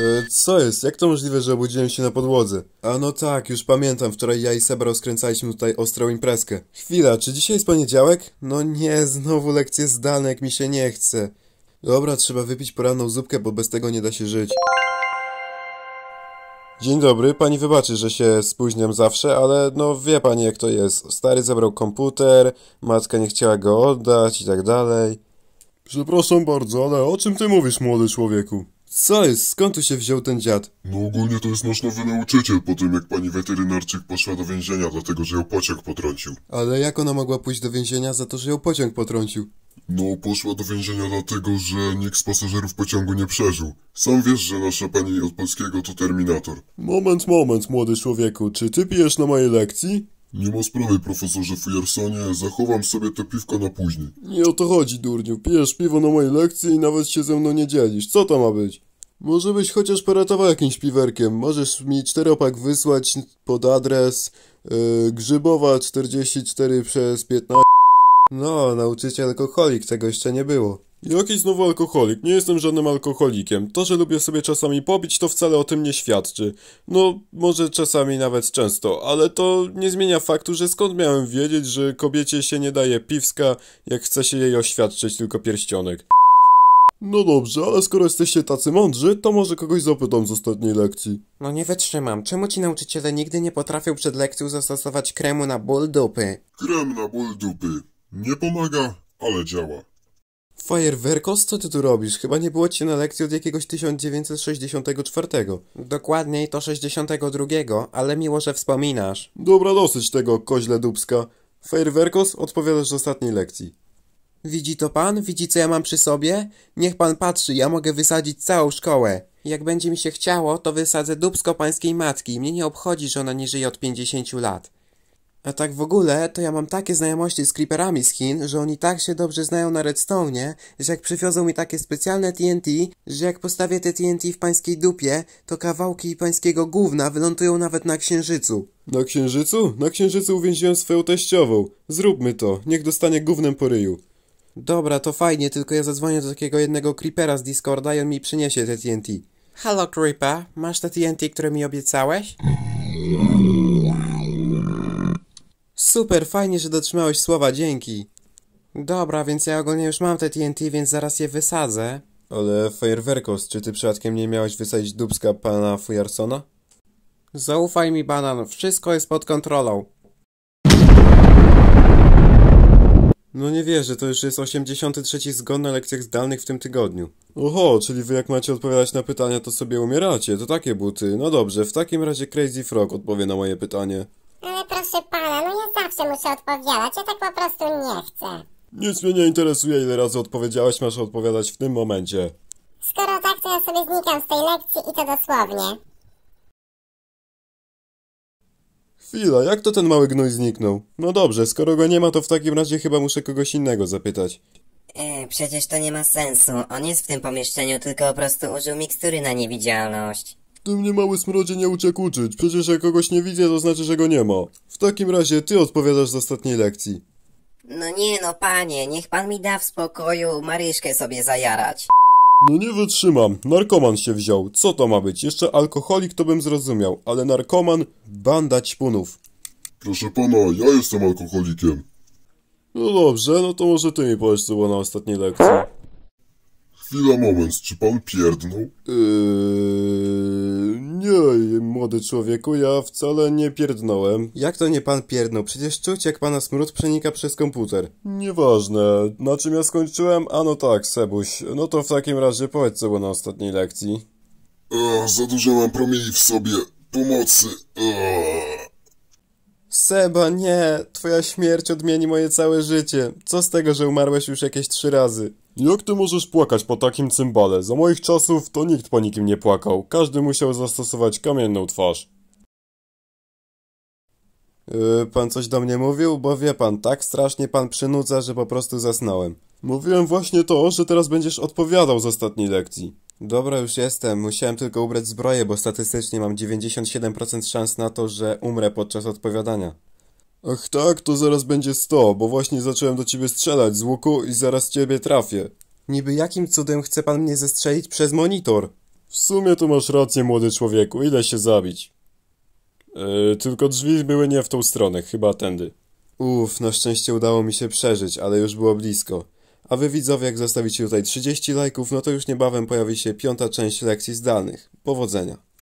E, co jest? Jak to możliwe, że obudziłem się na podłodze? A no tak, już pamiętam, wczoraj ja i Seba rozkręcaliśmy tutaj ostrą imprezkę. Chwila, czy dzisiaj jest poniedziałek? No nie, znowu lekcje zdalne, jak mi się nie chce. Dobra, trzeba wypić poranną zupkę, bo bez tego nie da się żyć. Dzień dobry, pani wybaczy, że się spóźniam zawsze, ale no wie pani jak to jest. Stary zabrał komputer, matka nie chciała go oddać i tak dalej. Przepraszam bardzo, ale o czym ty mówisz, młody człowieku? Co jest? Skąd tu się wziął ten dziad? No ogólnie to jest nasz nowy nauczyciel po tym, jak pani weterynarczyk poszła do więzienia, dlatego że ją pociąg potrącił. Ale jak ona mogła pójść do więzienia za to, że ją pociąg potrącił? No, poszła do więzienia dlatego, że nikt z pasażerów pociągu nie przeżył. Sam wiesz, że nasza pani od polskiego to Terminator. Moment, moment, młody człowieku, czy ty pijesz na mojej lekcji? Nie ma sprawy, profesorze Fujersonie, zachowam sobie to piwko na później. Nie o to chodzi, durniu. Pijesz piwo na mojej lekcji i nawet się ze mną nie dzielisz. Co to ma być? Może byś chociaż poratował jakimś piwerkiem. Możesz mi czteropak wysłać pod adres yy, Grzybowa 44 przez 15... No, nauczyciel alkoholik, tego jeszcze nie było. Jaki znowu alkoholik? Nie jestem żadnym alkoholikiem. To, że lubię sobie czasami pobić, to wcale o tym nie świadczy. No, może czasami nawet często, ale to nie zmienia faktu, że skąd miałem wiedzieć, że kobiecie się nie daje piwska, jak chce się jej oświadczyć tylko pierścionek. No dobrze, ale skoro jesteście tacy mądrzy, to może kogoś zapytam z ostatniej lekcji. No nie wytrzymam. Czemu ci nauczyciele nigdy nie potrafią przed lekcją zastosować kremu na ból dupy? Krem na ból dupy. Nie pomaga, ale działa. Fajerwerkos, co ty tu robisz? Chyba nie było ci na lekcji od jakiegoś 1964. Dokładniej to 62, ale miło, że wspominasz. Dobra, dosyć tego, koźle dubska. Fajerwerkos, odpowiadasz z ostatniej lekcji. Widzi to pan? Widzi, co ja mam przy sobie? Niech pan patrzy, ja mogę wysadzić całą szkołę. Jak będzie mi się chciało, to wysadzę dubsko pańskiej matki. Mnie nie obchodzi, że ona nie żyje od 50 lat. A tak w ogóle, to ja mam takie znajomości z creeperami z Chin, że oni tak się dobrze znają na redstone'ie, że jak przywiozą mi takie specjalne TNT, że jak postawię te TNT w pańskiej dupie, to kawałki pańskiego gówna wylądują nawet na księżycu. Na księżycu? Na księżycu uwięziłem swoją teściową. Zróbmy to, niech dostanie gównem po ryju. Dobra, to fajnie, tylko ja zadzwonię do takiego jednego creepera z Discorda i on mi przyniesie te TNT. Halo creeper, masz te TNT, które mi obiecałeś? Super, fajnie, że dotrzymałeś słowa, dzięki. Dobra, więc ja ogólnie już mam te TNT, więc zaraz je wysadzę. Ale Fireworkos, czy ty przypadkiem nie miałeś wysadzić dubska pana Fujarsona? Zaufaj mi, banan, wszystko jest pod kontrolą. No nie wierzę, to już jest 83 zgon na lekcjach zdalnych w tym tygodniu. Oho, czyli wy jak macie odpowiadać na pytania, to sobie umieracie, to takie buty. No dobrze, w takim razie Crazy Frog odpowie na moje pytanie. Ale no, proszę pana, no ja zawsze muszę odpowiadać, ja tak po prostu nie chcę. Nic mnie nie interesuje, ile razy odpowiedziałeś, masz odpowiadać w tym momencie. Skoro tak, to ja sobie znikam z tej lekcji i to dosłownie. Chwila, jak to ten mały gnój zniknął? No dobrze, skoro go nie ma, to w takim razie chyba muszę kogoś innego zapytać. Eee, przecież to nie ma sensu. On jest w tym pomieszczeniu, tylko po prostu użył mikstury na niewidzialność. Ty mnie mały smrodzie nie uciekł uczyć. Przecież jak kogoś nie widzę, to znaczy, że go nie ma. W takim razie ty odpowiadasz z ostatniej lekcji. No nie no, panie, niech pan mi da w spokoju Maryszkę sobie zajarać. No nie wytrzymam. Narkoman się wziął. Co to ma być? Jeszcze alkoholik to bym zrozumiał, ale narkoman... Banda ćpunów. Proszę pana, ja jestem alkoholikiem. No dobrze, no to może ty mi powiesz, co było na ostatniej lekcji. Chwila, moment. Czy pan pierdnął? Yy... Nie, młody człowieku, ja wcale nie pierdnąłem. Jak to nie pan pierdnął? Przecież czuć jak pana smród przenika przez komputer. Nieważne. Na czym ja skończyłem? A no tak, Sebuś. No to w takim razie powiedz co było na ostatniej lekcji. Ech, za dużo mam promieni w sobie. Pomocy. Ech. Seba, nie! Twoja śmierć odmieni moje całe życie. Co z tego, że umarłeś już jakieś trzy razy? Jak ty możesz płakać po takim cymbale? Za moich czasów to nikt po nikim nie płakał. Każdy musiał zastosować kamienną twarz. Yy, pan coś do mnie mówił? Bo wie pan, tak strasznie pan przynudza, że po prostu zasnąłem. Mówiłem właśnie to, że teraz będziesz odpowiadał z ostatniej lekcji. Dobra, już jestem. Musiałem tylko ubrać zbroję, bo statystycznie mam 97% szans na to, że umrę podczas odpowiadania. Ach tak, to zaraz będzie sto, bo właśnie zacząłem do ciebie strzelać z łuku i zaraz ciebie trafię. Niby jakim cudem chce pan mnie zestrzelić przez monitor? W sumie to masz rację, młody człowieku, ile się zabić. Yy, tylko drzwi były nie w tą stronę, chyba tędy. Uff, na szczęście udało mi się przeżyć, ale już było blisko. A wy widzowie, jak zostawicie tutaj 30 lajków, no to już niebawem pojawi się piąta część lekcji zdalnych. Powodzenia.